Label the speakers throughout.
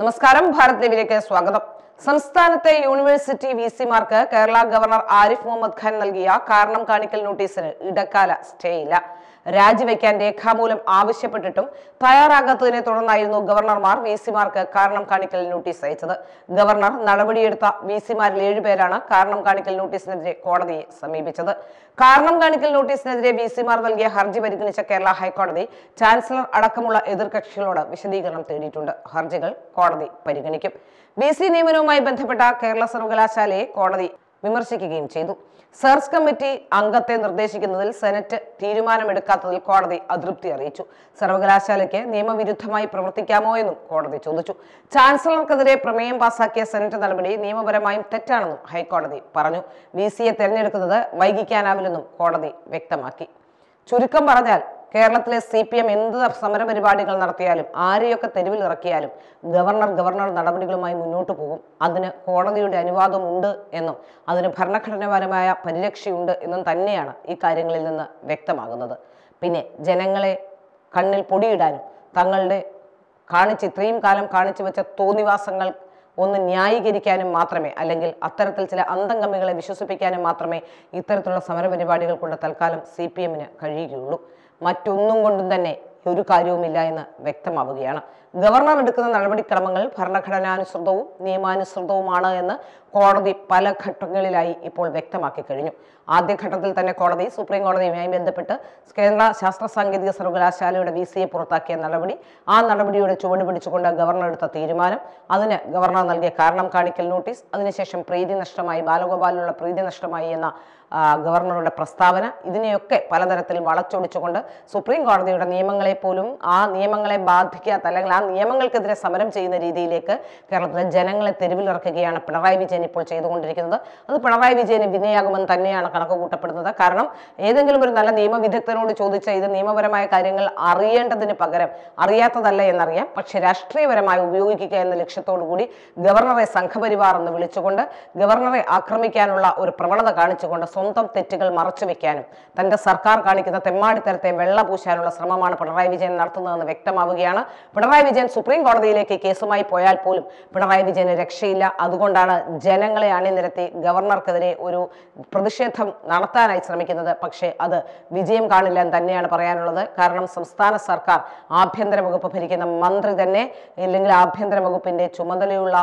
Speaker 1: നമസ്കാരം ഭാരത് ലീവിലേക്ക് സ്വാഗതം സംസ്ഥാനത്തെ യൂണിവേഴ്സിറ്റി വി സിമാർക്ക് കേരള ഗവർണർ ആരിഫ് മുഹമ്മദ് ഖാൻ നൽകിയ കാരണം കാണിക്കൽ നോട്ടീസിന് ഇടക്കാല സ്റ്റേ ഇല്ല രാജിവെക്കാൻ രേഖാമൂലം ആവശ്യപ്പെട്ടിട്ടും തയ്യാറാകാത്തതിനെ തുടർന്നായിരുന്നു ഗവർണർമാർ വി സിമാർക്ക് കാരണം കാണിക്കൽ നോട്ടീസ് അയച്ചത് ഗവർണർ നടപടിയെടുത്ത വി സിമാരിൽ ഏഴുപേരാണ് കാരണം കാണിക്കൽ നോട്ടീസിനെതിരെ കോടതിയെ സമീപിച്ചത് കാരണം കാണിക്കൽ നോട്ടീസിനെതിരെ വി സിമാർ നൽകിയ ഹർജി പരിഗണിച്ച കേരള ഹൈക്കോടതി ചാൻസലർ അടക്കമുള്ള എതിർകക്ഷികളോട് വിശദീകരണം തേടിയിട്ടുണ്ട് ഹർജികൾ കോടതി പരിഗണിക്കും ബി സി നിയമനവുമായി ബന്ധപ്പെട്ട കേരള സർവകലാശാലയെ കോടതി വിമർശിക്കുകയും ചെയ്തു സെർച്ച് കമ്മിറ്റി അംഗത്തെ നിർദ്ദേശിക്കുന്നതിൽ സെനറ്റ് തീരുമാനമെടുക്കാത്തതിൽ കോടതി അതൃപ്തി അറിയിച്ചു സർവകലാശാലയ്ക്ക് നിയമവിരുദ്ധമായി പ്രവർത്തിക്കാമോ എന്നും കോടതി ചോദിച്ചു ചാൻസലർക്കെതിരെ പ്രമേയം പാസാക്കിയ സെനറ്റ് നടപടി നിയമപരമായും തെറ്റാണെന്നും ഹൈക്കോടതി പറഞ്ഞു വി സിയെ തെരഞ്ഞെടുക്കുന്നത് വൈകിക്കാനാവില്ലെന്നും കോടതി വ്യക്തമാക്കി ചുരുക്കം പറഞ്ഞാൽ കേരളത്തിലെ സി പി എം എന്ത് സമരപരിപാടികൾ നടത്തിയാലും ആരെയൊക്കെ തെരുവിൽ ഇറക്കിയാലും ഗവർണർ ഗവർണർ നടപടികളുമായി മുന്നോട്ട് പോകും അതിന് കോടതിയുടെ അനുവാദമുണ്ട് എന്നും അതിന് ഭരണഘടനാപരമായ പരിരക്ഷയുണ്ട് എന്നും തന്നെയാണ് ഈ കാര്യങ്ങളിൽ നിന്ന് വ്യക്തമാകുന്നത് പിന്നെ ജനങ്ങളെ കണ്ണിൽ പൊടിയിടാനും തങ്ങളുടെ കാണിച്ച് ഇത്രയും കാലം കാണിച്ചു വെച്ച തോന്നിവാസങ്ങൾ ഒന്ന് ന്യായീകരിക്കാനും മാത്രമേ അല്ലെങ്കിൽ അത്തരത്തിൽ ചില അന്തംഗമികളെ വിശ്വസിപ്പിക്കാനും മാത്രമേ ഇത്തരത്തിലുള്ള സമരപരിപാടികൾ കൊണ്ട് തൽക്കാലം സി പി എമ്മിന് കഴിയുകയുള്ളൂ മറ്റൊന്നും കൊണ്ടും തന്നെ ഒരു കാര്യവുമില്ല എന്ന് വ്യക്തമാവുകയാണ് ഗവർണർ എടുക്കുന്ന നടപടിക്രമങ്ങൾ ഭരണഘടനാനുസൃതവും നിയമാനുസൃതവുമാണ് എന്ന് കോടതി പല ഘട്ടങ്ങളിലായി ഇപ്പോൾ വ്യക്തമാക്കി കഴിഞ്ഞു ആദ്യഘട്ടത്തിൽ തന്നെ കോടതി സുപ്രീം കോടതിയുമായി ബന്ധപ്പെട്ട് കേരള ശാസ്ത്ര സാങ്കേതിക സർവകലാശാലയുടെ വി സിയെ പുറത്താക്കിയ നടപടി ആ നടപടിയുടെ ചുവട് പിടിച്ചുകൊണ്ട് ഗവർണർ എടുത്ത തീരുമാനം അതിന് ഗവർണർ നൽകിയ കാരണം കാണിക്കൽ നോട്ടീസ് അതിനുശേഷം പ്രീതി നഷ്ടമായി ബാലഗോപാലിനുള്ള പ്രീതി നഷ്ടമായി എന്ന ഗവർണറുടെ പ്രസ്താവന ഇതിനെയൊക്കെ പലതരത്തിൽ വളച്ചൊടിച്ചുകൊണ്ട് സുപ്രീം കോടതിയുടെ നിയമങ്ങളെ നേതാക്കന്മാരെ പോലും ആ നിയമങ്ങളെ ബാധിക്കാത്ത അല്ലെങ്കിൽ ആ നിയമങ്ങൾക്കെതിരെ സമരം ചെയ്യുന്ന രീതിയിലേക്ക് കേരളത്തിലെ ജനങ്ങളെ തെരുവിലിറക്കുകയാണ് പിണറായി വിജയൻ ഇപ്പോൾ ചെയ്തുകൊണ്ടിരിക്കുന്നത് അത് പിണറായി വിജയന് വിനയാകുമെന്ന് തന്നെയാണ് കണക്ക് കൂട്ടപ്പെടുന്നത് കാരണം ഏതെങ്കിലും ഒരു നല്ല നിയമവിദഗ്ധനോട് ചോദിച്ച ഇത് നിയമപരമായ കാര്യങ്ങൾ അറിയേണ്ടതിന് പകരം അറിയാത്തതല്ല എന്നറിയാം പക്ഷെ രാഷ്ട്രീയപരമായി ഉപയോഗിക്കുക എന്ന ലക്ഷ്യത്തോടു കൂടി ഗവർണറെ സംഘപരിവാർ എന്ന് വിളിച്ചുകൊണ്ട് ഗവർണറെ ആക്രമിക്കാനുള്ള ഒരു പ്രവണത കാണിച്ചുകൊണ്ട് സ്വന്തം തെറ്റുകൾ മറച്ചു വെക്കാനും തന്റെ സർക്കാർ കാണിക്കുന്ന തെമ്മാടിത്തരത്തെ വെള്ള പൂശാനുള്ള ശ്രമമാണ് പിണറായി പിണറായി വിജയൻ നടത്തുന്നതെന്ന് വ്യക്തമാവുകയാണ് പിണറായി വിജയൻ സുപ്രീം കോടതിയിലേക്ക് കേസുമായി പോയാൽ പോലും പിണറായി വിജയന് രക്ഷയില്ല അതുകൊണ്ടാണ് ജനങ്ങളെ അണിനിരത്തി ഗവർണർക്കെതിരെ ഒരു പ്രതിഷേധം നടത്താനായി ശ്രമിക്കുന്നത് പക്ഷേ അത് വിജയം കാണില്ല എന്ന് തന്നെയാണ് പറയാനുള്ളത് കാരണം സംസ്ഥാന സർക്കാർ ആഭ്യന്തര വകുപ്പ് ഭരിക്കുന്ന മന്ത്രി തന്നെ അല്ലെങ്കിൽ ആഭ്യന്തര വകുപ്പിന്റെ ചുമതലയുള്ള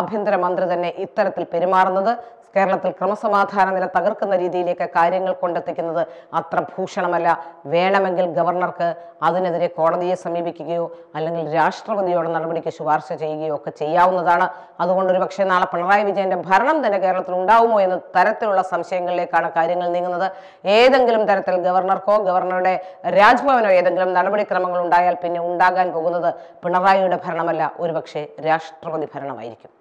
Speaker 1: ആഭ്യന്തര മന്ത്രി തന്നെ ഇത്തരത്തിൽ പെരുമാറുന്നത് കേരളത്തിൽ ക്രമസമാധാന നില തകർക്കുന്ന രീതിയിലേക്ക് കാര്യങ്ങൾ കൊണ്ടെത്തിക്കുന്നത് അത്ര ഭൂഷണമല്ല വേണമെങ്കിൽ ഗവർണർക്ക് അതിനെതിരെ കോടതിയെ സമീപിക്കുകയോ അല്ലെങ്കിൽ രാഷ്ട്രപതിയോട് നടപടിക്ക് ശുപാർശ ചെയ്യുകയോ ഒക്കെ ചെയ്യാവുന്നതാണ് അതുകൊണ്ട് ഒരു പക്ഷേ നാളെ പിണറായി വിജയന്റെ ഭരണം തന്നെ കേരളത്തിൽ ഉണ്ടാവുമോ എന്ന തരത്തിലുള്ള സംശയങ്ങളിലേക്കാണ് കാര്യങ്ങൾ നീങ്ങുന്നത് ഏതെങ്കിലും തരത്തിൽ ഗവർണർക്കോ ഗവർണറുടെ രാജ്ഭവനോ ഏതെങ്കിലും നടപടിക്രമങ്ങൾ ഉണ്ടായാൽ പിന്നെ ഉണ്ടാകാൻ പോകുന്നത് പിണറായിയുടെ ഭരണമല്ല ഒരുപക്ഷെ രാഷ്ട്രപതി ഭരണമായിരിക്കും